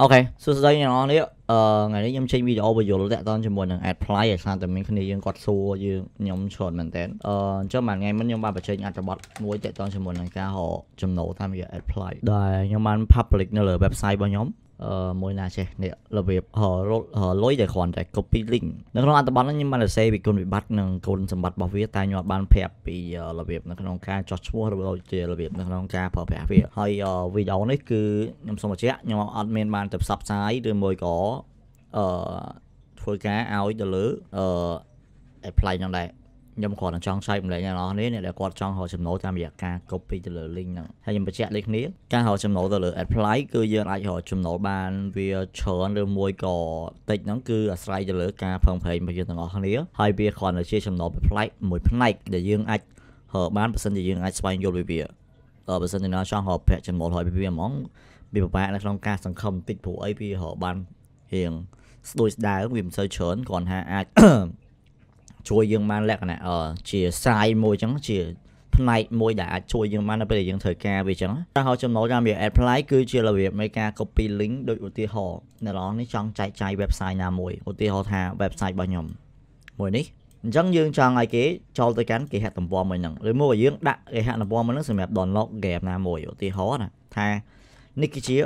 អូខេសួស្តីអ្នកនរនេះអឺថ្ងៃនេះខ្ញុំចេញវីដេអូបញ្យលតាក់ទងជាមួយនឹង ad play ឲ្យស្អាតតែមានគ្នាយើងគាត់សួរយើងខ្ញុំច្រើនមែនតើអឺចុះមួយថ្ងៃមុនខ្ញុំបានបញ្ចេញអត្ថបទមួយតាក់ទងជាមួយនឹងការរកចំណូលតាមរយៈ ad play ដែលខ្ញុំបាន public នៅលើ website របស់ខ្ញុំមួយណាចេះនេះរបៀបលុយតែគ្រាន់តែ copy link នៅក្នុងអត្ថបទនេះខ្ញុំបានសរសេរពីគុណវិបត្តិនិងគុណសម្បត្តិរបស់វាតែខ្ញុំអត់បានប្រាប់ពីរបៀបនៅក្នុងការចោះឈ្មោះឬដូចជារបៀបនៅក្នុងការប្រើប្រាស់វាហើយវីដេអូនេះគឺខ្ញុំសូមបញ្ជាក់ខ្ញុំអត់មានបានទៅផ្សព្វផ្សាយឬមួយក៏អឺធ្វើការឲ្យទៅលើអឺ apply ខ្ញុំដែរខ្ញុំគ្រាន់តែចង់ចែកម្លែកអ្នកនរនេះអ្នកដែលគាត់ចង់រកចំណូលតាមរយៈការ copy ទៅលើ link ហ្នឹងហើយខ្ញុំបញ្ជាក់ដូចគ្នាការរកចំណូលទៅលើ apply គឺយើងអាចរកចំណូលបាន វាច្រើនឬមួយក៏តិចហ្នឹងគឺអាស្រ័យទៅលើការផឹងប្រេងរបស់យើងទាំងអស់គ្នាហើយវាគ្រាន់តែជាចំណូលប្លែកមួយផ្នែកដែលយើងអាចរកបានបើសិនជាយើងអាចស្វែងយល់ពីវាបើសិនជាណាចង់រកប្រាក់ចំណូលហើយពីវាហ្មងវាពិបាកនៅក្នុងការសង្ឃឹមតិចព្រោះអីវារកបានរៀងស្ដួយស្ដើងវាមិនសូវច្រើនគ្រាន់ថាអាចជួយយើងបានលក្ខណៈជាសាយមួយចឹងជាផ្នែកមួយដែលអាចជួយយើងបាននៅពេលដែលយើងធ្វើការវាចឹងតែហើយចំណុចតាមវា apply គឺជារបៀបនៃការ copy link ដូចឧទាហរណ៍នៅឡងនេះចង់ចែកចាយ website ណាមួយឧទាហរណ៍ថា website របស់ខ្ញុំមួយនេះអញ្ចឹងយើងចង់ឲ្យគេចូលទៅកាន់គេហទំព័រមួយហ្នឹងឬមកយើងដាក់គេហទំព័រមួយហ្នឹងសម្រាប់ download game ណាមួយឧទាហរណ៍ណាថានេះគឺជា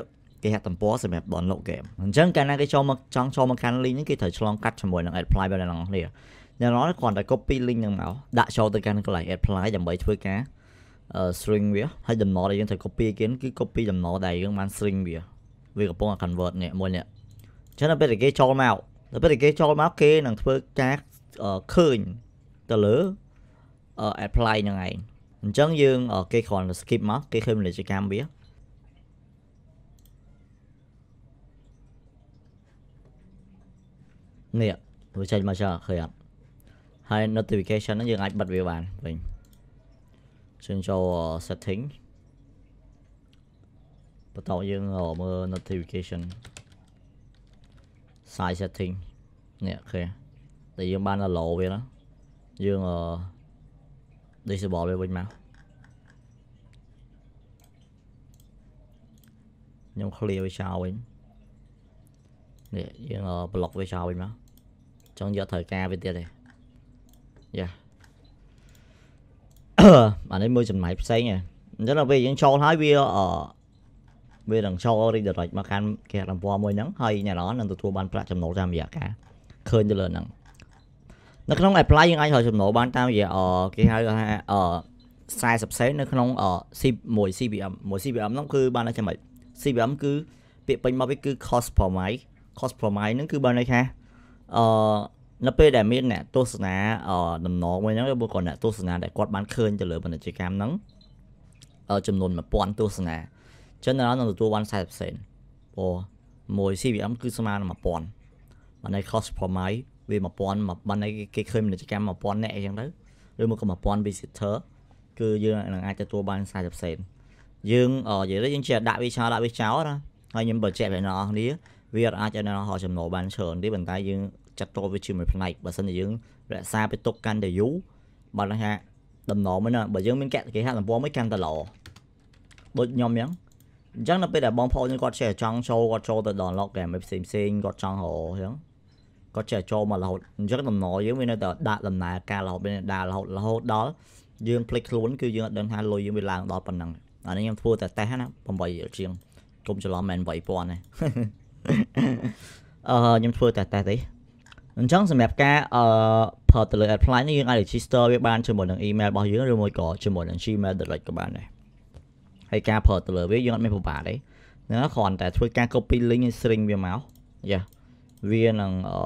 គេហទំព័រសម្រាប់ download game អញ្ចឹងកាលណាគេចូលមកចង់ចូលមកកាន់ link ហ្នឹងគេត្រូវឆ្លងកាត់ជាមួយនឹង apply របស់អ្នកនរគ្នាអ្នកនរគ្រាន់តែ copy link ហ្នឹងមកដាក់ចូលទៅកាន់កន្លែង apply ដើម្បីធ្វើការ string វាហើយតំណដែលយើងត្រូវ copy គេគឺ copy តំណដែលយើងបាន string វាវាកំពុងតែ convert នេះមួយនេះអញ្ចឹងដល់ពេលគេចូលមកដល់ពេលគេចូលមកគេនឹងធ្វើការឃើញទៅលើ apply ហ្នឹងឯងអញ្ចឹងយើងគេគ្រាន់តែ skip មកគេឃើញពាណិជ្ជកម្មវានេះវាចេញមកចាឃើញអត់ hay notification nó bật bàn mình, dừng អាចបិទវាបានវិញយើងចូល setting បន្តយើងមើល notification size setting nè kia, ban là lộ về នេះអូខេតែយើងបាន allow ở disable về វាវិញមកខ្ញុំ clear mình, ở ờ, block mình trong giờ thời ca này. យ៉ាអានេះមួយចំណែកផ្សេងហ្នឹងអញ្ចឹងដល់ពេលយើងចូលហើយវាអវានឹងចូល redirect មកកាន់គេរំពណ៌មួយហ្នឹងហើយអ្នកនរនឹងទទួលបានប្រាក់ចំណូលតាមរយៈការឃើញទៅលើហ្នឹងនៅក្នុង apply យើងអាចរកចំណូលបានតាមរយៈគេហៅថាអ40សេននៅក្នុង C1 CPM មួយ CPM ហ្នឹងគឺបានតែយ៉ាងម៉េច CPM គឺពាក្យពេញមកវាគឺ cost per mile cost per mile ហ្នឹងគឺបានន័យថាអឺនៅពេលដែលមានអ្នកទស្សនាដំណងមួយហ្នឹងឬក៏អ្នកទស្សនាដែលគាត់បានឃើញទៅលើពាណិជ្ជកម្មហ្នឹងចំនួន1000ទស្សនាចឹងដល់នឹងទទួលបាន40%អូមួយ CVM គឺស្មើនឹង1000បានន័យ cost per mile វា1000បានន័យគេឃើញពាណិជ្ជកម្ម1000អ្នកអីចឹងទៅឬមកក៏1000 visitor គឺយើងនឹងអាចទទួលបាន40%យើងនិយាយទៅយើងជាដាក់វាចោលដាក់វាចោលណាហើយខ្ញុំបើចែកប្រាប់អ្នកនរគ្នាវាអាចឲ្យអ្នកនរចំណូលបានច្រើនទេប៉ុន្តែយើងចាត់តវាជាមួយផ្នែកបើសិនជាយើងរក្សាពីទុកកាន់តែយូរបើថាដំណមួយណាបើយើងមានគេហទំព័រមួយកាន់តែល្អដូចខ្ញុំអញ្ចឹងអញ្ចឹងដល់ពេលដែលបងប្អូនគាត់ចេះចង់ចូលគាត់ចូលទៅ download game ផ្សេងផ្សេងគាត់ចង់រអញ្ចឹងគាត់ចេះចូលមករហូតអញ្ចឹងដំណយើងវានៅតែដាក់ដំណើរការរហូតដល់រហូតរហូតដល់យើងភ្លេចខ្លួនគឺយើងអត់ដឹងថាលុយយើងវាឡើងដល់ប៉ុណ្ណឹងអានេះខ្ញុំធ្វើតែតេស្តណា8ជាងគុំច្រឡំមែន8000ទេអឺខ្ញុំធ្វើតែតេស្តទេអញ្ចឹងសម្រាប់ការអឺប្រើទៅលើ appline នេះយើងអាច register វាបានជាមួយនឹង email របស់យើងឬមួយក៏ជាមួយនឹង Gmail direct ក៏បានដែរហើយការប្រើទៅលើវាយើងអត់មានពិបាកទេហ្នឹងគ្រាន់តែធ្វើការ copy link ឲ្យ string វាមកយ៉ាវានឹងអឺ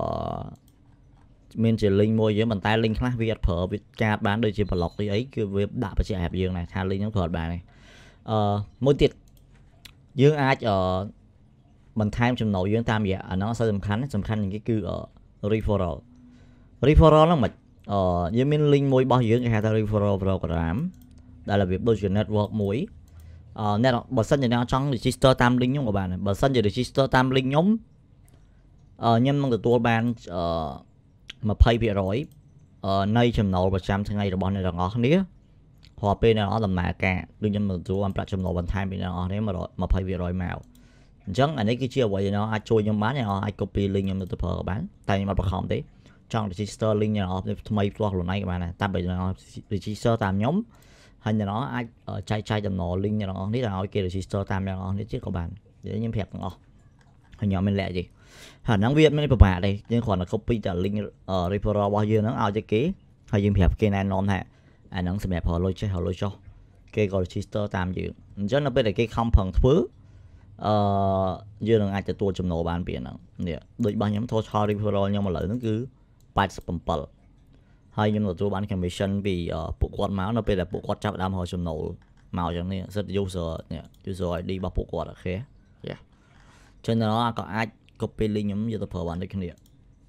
មានជា link មួយយើងប៉ុន្តែ link ខ្លះវាអត់ប្រើវាកាតបានដូចជា block ឬអីគឺវាដាក់បញ្ជាក់ app យើងដែរថា link ហ្នឹងប្រើអត់បានទេអឺមួយទៀតយើងអាចអឺបន្ថែមចំណូលយើងតាមរយៈអាហ្នឹងអត់សូវសំខាន់សំខាន់ជាងគេគឺអឺ referral referral ហ្នឹងមិនអឺយើងមាន link មួយរបស់យើងគេហៅថា referral program ដែលរបៀបដូចជា network មួយអឺអ្នកបើសិនជាអ្នកចង់ register តាម link ខ្ញុំក៏បានដែរបើសិនជា register តាម link ខ្ញុំអឺខ្ញុំនឹងទទួលបានអឺ20%នៃចំណូលប្រចាំថ្ងៃរបស់អ្នកទាំងអស់គ្នារាល់ពេលអ្នកទាំងអស់ដំណើរការដូចខ្ញុំនឹងទទួលបានប្រាក់ចំណូលបន្ថែមពីអ្នកទាំងអស់គ្នា20%មកអញ្ចឹងអានេះគឺជាអ្វីដែលអាចជួយខ្ញុំបានអ្នកអាច copy link ខ្ញុំទៅប្រើបានតែខ្ញុំអត់បង្ខំទេចង់ register link អ្នកថ្មីផ្ទាស់ខ្លួនឯងក៏បានដែរតែបើអ្នក register តាមខ្ញុំហើយអ្នកអាចចែកចាយតំណ link អ្នកនេះដល់ឲ្យគេ register តាមអ្នកនេះទៀតក៏បានខ្ញុំប្រាប់ទាំងអស់ហើយខ្ញុំមិនលាក់ទេហើយហ្នឹងវាមិនពិបាកទេយើងគ្រាន់តែ copy តែ link referral របស់យើងហ្នឹងឲ្យទៅគេហើយយើងប្រាប់គេណែនាំថាអាហ្នឹងសម្រាប់ប្រើលុយចេះប្រើលុយចោះគេក៏ register តាមយើងអញ្ចឹងនៅពេលដែលគេខំប្រឹងធ្វើអឺយើងនឹងអាចទទួលចំណូលបានពីហ្នឹងនេះដូចរបស់ខ្ញុំ total referral ខ្ញុំឥឡូវហ្នឹងគឺ87ហើយខ្ញុំទទួលបាន commission ពីពួកគាត់មកនៅពេលដែលពួកគាត់ចាប់ដើមរកចំណូលមកអញ្ចឹងនេះសិត user នេះ user ID របស់ពួកគាត់អូខេយ៉ាចឹងដល់ក៏អាច copy link ខ្ញុំយកទៅប្រើបានដូចគ្នា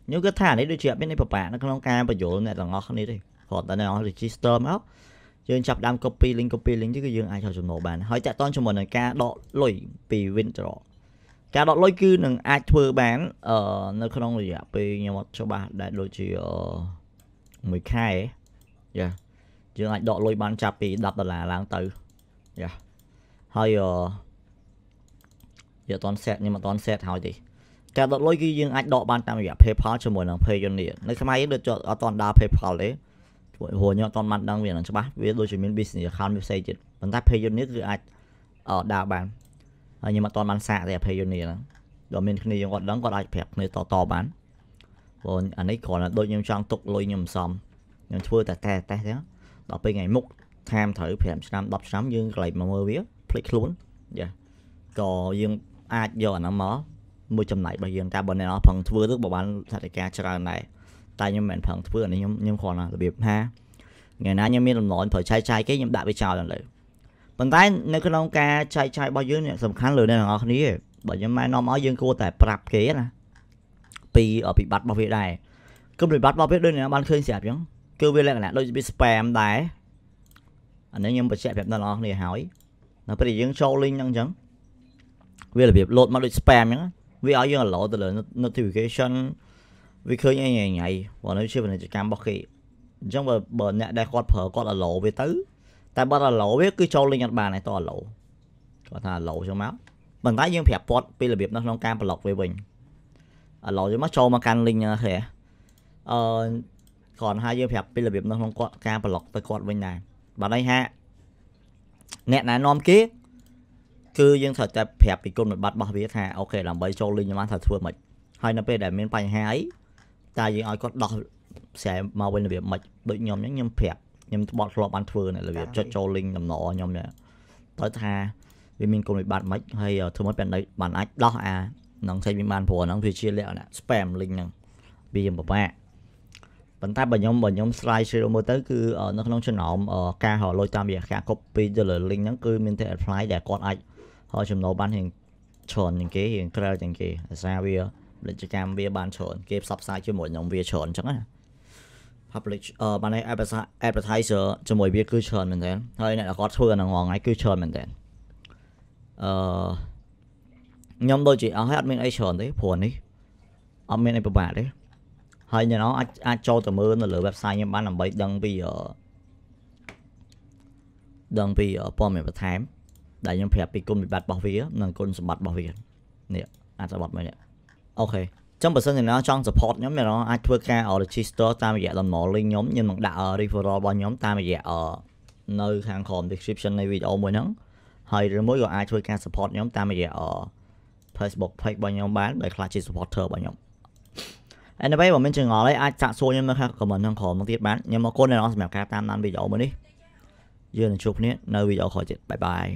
ខ្ញុំគិតថានេះដូចជាអត់មានពិបាកនៅក្នុងការបញ្យលអ្នកទាំងអស់គ្នាទេគ្រាន់តែអ្នក register មកយើងចាប់ដើម copy link copy link គឺយើងអាចរកចំណូលបានហើយតាក់ទងជាមួយនឹងការដកលុយពី withdraw ការដកលុយគឺនឹងអាចធ្វើបានអឺនៅក្នុងរយៈពេលខ្ញុំអត់ច្បាស់ដែរដូចជាអឺ1ខែយ៉ាយើងអាចដកលុយបានចាប់ពី10ដុល្លារឡើងទៅយ៉ាហើយអឺយើងអត់តន់ set ខ្ញុំអត់តន់ set ហើយទេការដកលុយគឺយើងអាចដកបានតាមរយៈ PayPal ជាមួយនឹង Payoneer នៅខ្មែរយើងដូចអត់តន់ដើរ PayPal ទេព្រោះខ្ញុំអត់ទាន់បានដឹងវានឹងច្បាស់វាដូចជាមាន business account វាផ្សេងទៀតប៉ុន្តែ Payoneer នេះគឺអាចដើរបានហើយខ្ញុំអត់ទាន់បានសាកទេ Payoneer ហ្នឹងដល់មានគ្នាយើងគាត់ដឹងគាត់អាចប្រាប់គ្នាតតបានព្រោះអានេះគ្រាន់តែដូចខ្ញុំចង់ទុកលុយខ្ញុំមិនសមខ្ញុំធ្វើតែតែតែចឹងដល់ពេលថ្ងៃមុខតាមត្រូវ5ឆ្នាំ10ឆ្នាំយើងកន្លែងមកមើលវាភ្លេចខ្លួនយ៉ាក៏យើងអាចយកអាហ្នឹងមកមួយចំណាយរបស់យើងតែបើអ្នកនរផងធ្វើទៅបើបានថវិកាច្រើនដែរតែខ្ញុំមិនប្រឹងធ្វើអានេះខ្ញុំខ្ញុំគ្រាន់តែរបៀបថាថ្ងៃណាខ្ញុំមានលំនាំប្រើឆាយឆាយគេខ្ញុំដាក់វាចោលដល់លើប៉ុន្តែនៅក្នុងការឆាយឆាយរបស់យើងសំខាន់លើអ្នកទាំងអស់គ្នាបើខ្ញុំណែនាំឲ្យយើងគួរតែប្រាប់គេណាពីពិបត្តិរបស់វាដែរគុំពិបត្តិរបស់វាដូចអ្នកបានឃើញស្រាប់អញ្ចឹងគឺវាលក្ខណៈដូចវា spam ដែរអានេះខ្ញុំបញ្ជាក់ប្រាប់ដល់អ្នកគ្នាហើយ នៅពេលដែលយើងចូល link ហ្នឹងអញ្ចឹងវារបៀប load មកដូច spam អញ្ចឹងវាឲ្យយើង alert ទៅលើ notification វាឃើញអីញ៉ៃញ៉ៃបើនៅជាពាណិជ្ជកម្មរបស់គេអញ្ចឹងបើបើ អ្នកដែលគាត់ប្រើគាត់អាឡូវាទៅតែបើអាឡូវាគឺចូលលេងអត់បានឯតអាឡូគាត់ថាអាឡូចឹងមកប៉ុន្តែយើងប្រាប់គាត់ពីរបៀបនៅក្នុងការប្លុកវាវិញអាឡូចឹងមកចូលមកកាន់លេងហ្នឹងហ៎អឺគ្រាន់ថាយើងប្រាប់ពីរបៀបនៅក្នុងគាត់ការប្លុកទៅគាត់វិញដែរបើន័យថាអ្នកណែនាំគេគឺយើងត្រូវតែប្រាប់ពីគុណសម្បត្តិរបស់វាថាអូខេដើម្បីចូលលេងបានថាធ្វើមិនហើយនៅពេលដែលមានបញ្ហាអីតើយើងឲ្យគាត់ដោះស្រែមកវិញរបៀបមិនដូចខ្ញុំអញ្ចឹងខ្ញុំប្រាប់ខ្ញុំបត់ធ្លាប់បានធ្វើនៅរបៀបចុចចូល link ដំណខ្ញុំទៅថាវាមានគុណវិបត្តិមិនហើយធ្វើមកបែបនេះបានអាចដោះអានឹងសេចវាបានព្រោះហ្នឹងវាជាលក្ខណៈ spam link ហ្នឹងវាពិបាកប៉ុន្តែបើខ្ញុំបើខ្ញុំ slide share មើលទៅគឺនៅក្នុង channel ការរលុយតាមរយៈការ copy ទៅលើ link ហ្នឹងគឺមានតែ apply ដែលគាត់អាចរកចំណូលបានរៀងច្រើនជាងគេរៀងក្រៅជាងគេអាសាវាពាណិជ្ជកម្មវាបានច្រើនគេផ្សព្វផ្សាយជាមួយខ្ញុំវាច្រើនអញ្ចឹងណា public អឺបាន advertiser ជាមួយវាគឺច្រើនមែនទែនហើយអ្នកគាត់ធ្វើអាហ្នឹងហ្នឹងគឺច្រើនមែនទែនអឺខ្ញុំដូចជាអស់ហើយអត់មានអីច្រើនទេព្រោះនេះអត់មានអីពិបាកទេហើយអ្នកណាអាចអាចចូលទៅមើលនៅលើ website ខ្ញុំបានដើម្បីដឹងពីអឺដឹងពីព័ត៌មានបន្ថែមដែលខ្ញុំប្រាប់ពីគុណវិបត្តិរបស់វានិងគុណសម្បត្តិរបស់វានេះអាចសម្បត្តិមួយនេះអូខេចឹងបើសិនជាអ្នកចង់ support ខ្ញុំអ្នកអាចធ្វើការ register តាមរយៈតំណ link ខ្ញុំខ្ញុំនឹងដាក់ referral របស់ខ្ញុំតាមរយៈនៅខាងក្រោម description នៃវីដេអូមួយហ្នឹងហើយឬមួយក៏អាចធ្វើការ support ខ្ញុំតាមរយៈ Facebook page របស់ខ្ញុំបានដែលខ្លះជា supporter របស់ខ្ញុំ Anyway បើមានចងល់អីអាចសាកសួរខ្ញុំនៅខាង comment ខាងក្រោមទៀតបានខ្ញុំអរគុណអ្នកសម្រាប់ការតាមដានវីដេអូមួយនេះយើងនឹងជួបគ្នានៅវីដេអូក្រោយទៀតបាយបាយ